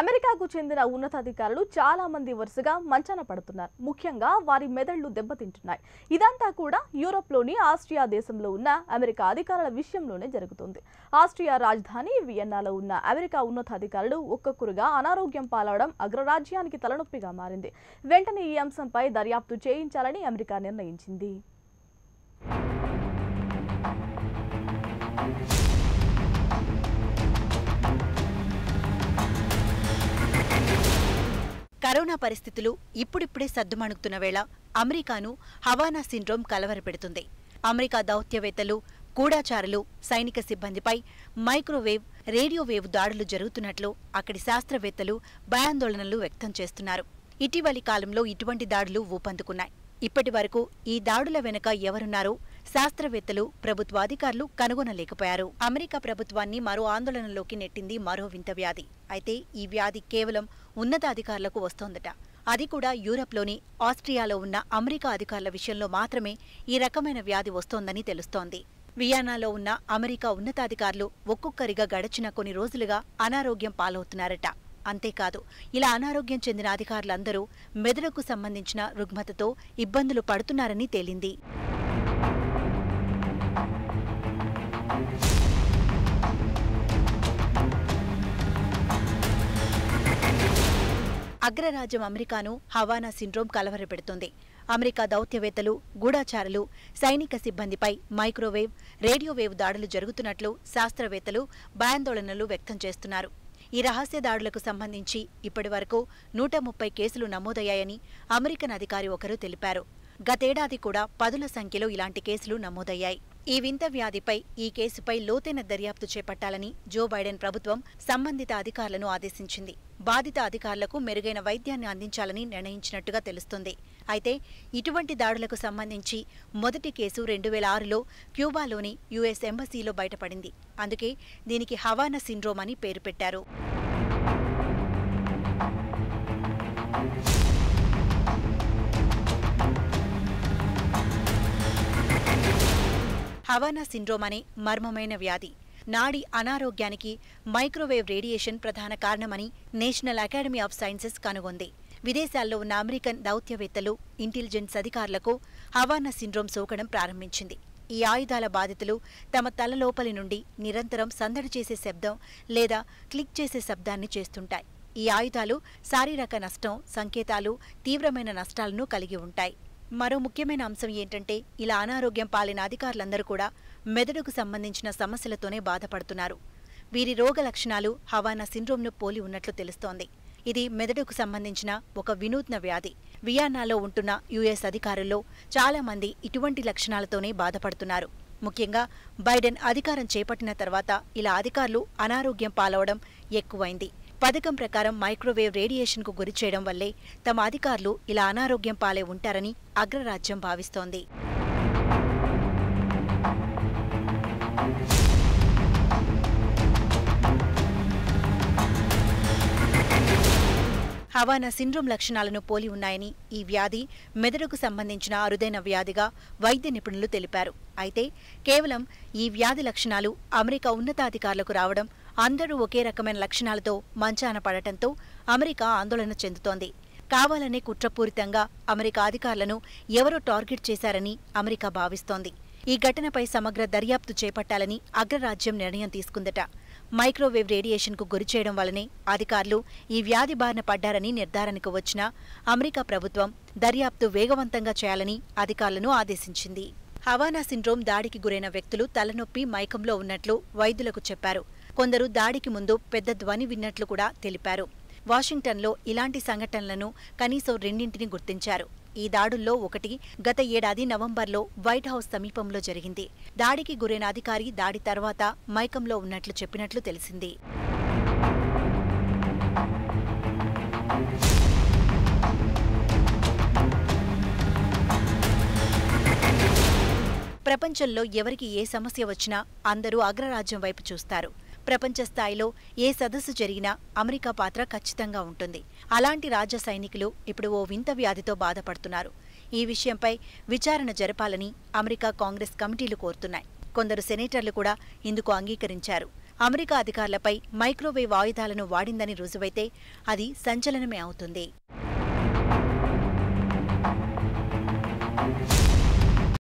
అమెరికాకు చెందిన ఉన్నతాధికారులు చాలా మంది వరుసగా మంచాన పడుతున్నారు ముఖ్యంగా వారి మెదళ్లు దెబ్బతింటున్నాయి ఇదంతా కూడా లోని ఆస్ట్రియా దేశంలో ఉన్న అమెరికా అధికారుల విషయంలోనే జరుగుతుంది ఆస్ట్రియా రాజధాని వియన్నాలో ఉన్న అమెరికా ఉన్నతాధికారులు ఒక్కొక్కరుగా అనారోగ్యం పాలవడం అగ్రరాజ్యానికి తలనొప్పిగా మారింది వెంటనే ఈ అంశంపై దర్యాప్తు చేయించాలని అమెరికా నిర్ణయించింది కరోనా పరిస్థితులు ఇప్పుడిప్పుడే సద్దుమణుకుతున్న వేళ అమెరికాను హవానా సిండ్రోమ్ కలవరపెడుతుంది అమెరికా దౌత్యవేత్తలు కూడాచారులు సైనిక సిబ్బందిపై మైక్రోవేవ్ రేడియో వేవ్ దాడులు జరుగుతున్నట్లు అక్కడి శాస్త్రవేత్తలు భయాందోళనలు వ్యక్తం చేస్తున్నారు ఇటీవలి కాలంలో ఇటువంటి దాడులు ఊపందుకున్నాయి ఇప్పటి వరకు ఈ దాడుల వెనుక ఎవరున్నారో శాస్త్రవేత్తలు ప్రభుత్వాధికారులు కనుగొనలేకపోయారు అమెరికా ప్రభుత్వాన్ని మరో ఆందోళనలోకి నెట్టింది మరో వింత వ్యాధి అయితే ఈ వ్యాధి కేవలం ఉన్నతాధికారులకు వస్తోందట అది కూడా యూరప్లోని ఆస్ట్రియాలో ఉన్న అమెరికా అధికారుల విషయంలో మాత్రమే ఈ రకమైన వ్యాధి వస్తోందని తెలుస్తోంది వియానాలో ఉన్న అమెరికా ఉన్నతాధికారులు ఒక్కొక్కరిగా గడచిన కొన్ని రోజులుగా అనారోగ్యం పాలవుతున్నారట అంతేకాదు ఇలా అనారోగ్యం చెందిన అధికారులందరూ మెదడుకు సంబంధించిన రుగ్మతతో ఇబ్బందులు పడుతున్నారని తేలింది అగ్రరాజ్యం అమెరికాను హవానా సిండ్రోమ్ కలవరపెడుతుంది అమెరికా దౌత్యవేత్తలు గూఢాచారులు సైనిక సిబ్బందిపై మైక్రోవేవ్ రేడియో వేవ్ దాడులు జరుగుతున్నట్లు శాస్త్రవేత్తలు భయాందోళనలు వ్యక్తం చేస్తున్నారు ఈ రహస్య దాడులకు సంబంధించి ఇప్పటివరకు నూట ముప్పై కేసులు నమోదయ్యాయని అమెరికన్ అధికారి ఒకరు తెలిపారు గతేడాది కూడా పదుల సంఖ్యలో ఇలాంటి కేసులు నమోదయ్యాయి ఈ వింత వ్యాధిపై ఈ కేసుపై లోతైన దర్యాప్తు చేపట్టాలని జో బైడెన్ ప్రభుత్వం సంబంధిత అధికారులను ఆదేశించింది బాధిత అధికారులకు మెరుగైన వైద్యాన్ని అందించాలని నిర్ణయించినట్టుగా తెలుస్తుంది అయితే ఇటువంటి దాడులకు సంబంధించి మొదటి కేసు రెండు వేల ఆరులో క్యూబాలోని యుఎస్ ఎంబసీలో బయటపడింది అందుకే దీనికి హవానా సిండ్రోమ్ అని పేరు పెట్టారు హవానా సిండ్రోమ్ అనే మర్మమైన వ్యాధి నాడి అనారోగ్యానికి మైక్రోవేవ్ రేడియేషన్ ప్రధాన కారణమని నేషనల్ అకాడమీ ఆఫ్ సైన్సెస్ కనుగొంది విదేశాల్లో ఉన్న అమెరికన్ దౌత్యవేత్తలు ఇంటెలిజెన్స్ అధికారులకు హవానా సిండ్రోమ్ సోకడం ప్రారంభించింది ఈ ఆయుధాల బాధితులు తమ తలలోపలి నుండి నిరంతరం సందడి చేసే శబ్దం లేదా క్లిక్ చేసే శబ్దాన్ని చేస్తుంటాయి ఈ ఆయుధాలు శారీరక నష్టం సంకేతాలు తీవ్రమైన నష్టాలను కలిగి ఉంటాయి మరో ముఖ్యమైన అంశం ఏంటంటే ఇలా అనారోగ్యం పాలిన అధికారులందరూ కూడా మెదడుకు సంబంధించిన సమస్యలతోనే బాధపడుతున్నారు వీరి రోగ లక్షణాలు హవానా సిండ్రోమ్ను పోలి ఉన్నట్లు తెలుస్తోంది ఇది మెదడుకు సంబంధించిన ఒక వినూత్న వ్యాధి వియానాలో ఉంటున్న యుఎస్ అధికారుల్లో చాలామంది ఇటువంటి లక్షణాలతోనే బాధపడుతున్నారు ముఖ్యంగా బైడెన్ అధికారం చేపట్టిన తర్వాత ఇలా అధికారులు అనారోగ్యం పాలవడం ఎక్కువైంది పథకం ప్రకారం మైక్రోవేవ్ రేడియేషన్కు చేయడం వల్లే తమ అధికారులు ఇలా అనారోగ్యం పాలే ఉంటారని అగ్రరాజ్యం భావిస్తోంది హవానా సిండ్రోమ్ లక్షణాలను పోలి ఉన్నాయని ఈ వ్యాధి మెదడుకు సంబంధించిన అరుదైన వ్యాధిగా వైద్య నిపుణులు తెలిపారు అయితే కేవలం ఈ వ్యాధి లక్షణాలు అమెరికా ఉన్నతాధికారులకు రావడం అందరూ ఒకే రకమైన లక్షణాలతో మంచాన పడటంతో అమెరికా ఆందోళన చెందుతోంది కావాలనే కుట్రపూరితంగా అమెరికా అధికారులను ఎవరో టార్గెట్ చేశారని అమెరికా భావిస్తోంది ఈ ఘటనపై సమగ్ర దర్యాప్తు చేపట్టాలని అగ్రరాజ్యం నిర్ణయం తీసుకుందట మైక్రోవేవ్ రేడియేషన్కు గురిచేయడం వలనే అధికారులు ఈ వ్యాధి బారిన పడ్డారని నిర్ధారణకు వచ్చిన అమెరికా ప్రభుత్వం దర్యాప్తు వేగవంతంగా చేయాలని అధికారులను ఆదేశించింది హవానా సిండ్రోమ్ దాడికి గురైన వ్యక్తులు తలనొప్పి మైకంలో ఉన్నట్లు వైద్యులకు చెప్పారు కొందరు దాడికి ముందు పెద్ద ధ్వని విన్నట్లు కూడా తెలిపారు వాషింగ్టన్లో ఇలాంటి సంఘటనలను కనీసం రెండింటిని గుర్తించారు ఈ దాడుల్లో ఒకటి గత ఏడాది నవంబర్లో వైట్ హౌస్ సమీపంలో జరిగింది దాడికి గురైన అధికారి దాడి తర్వాత మైకంలో ఉన్నట్లు చెప్పినట్లు తెలిసింది ప్రపంచంలో ఎవరికి ఏ సమస్య వచ్చినా అందరూ అగ్రరాజ్యం వైపు చూస్తారు ప్రపంచ స్థాయిలో ఏ సదస్సు జరిగినా అమెరికా పాత్ర ఖచ్చితంగా ఉంటుంది అలాంటి రాజ్య సైనికులు ఇప్పుడు ఓ వింత వ్యాధితో బాధపడుతున్నారు ఈ విషయంపై విచారణ జరపాలని అమెరికా కాంగ్రెస్ కమిటీలు కోరుతున్నాయి కొందరు సెనేటర్లు కూడా ఇందుకు అంగీకరించారు అమెరికా అధికారులపై మైక్రోవేవ్ ఆయుధాలను వాడిందని రుజువైతే అది సంచలనమే అవుతుంది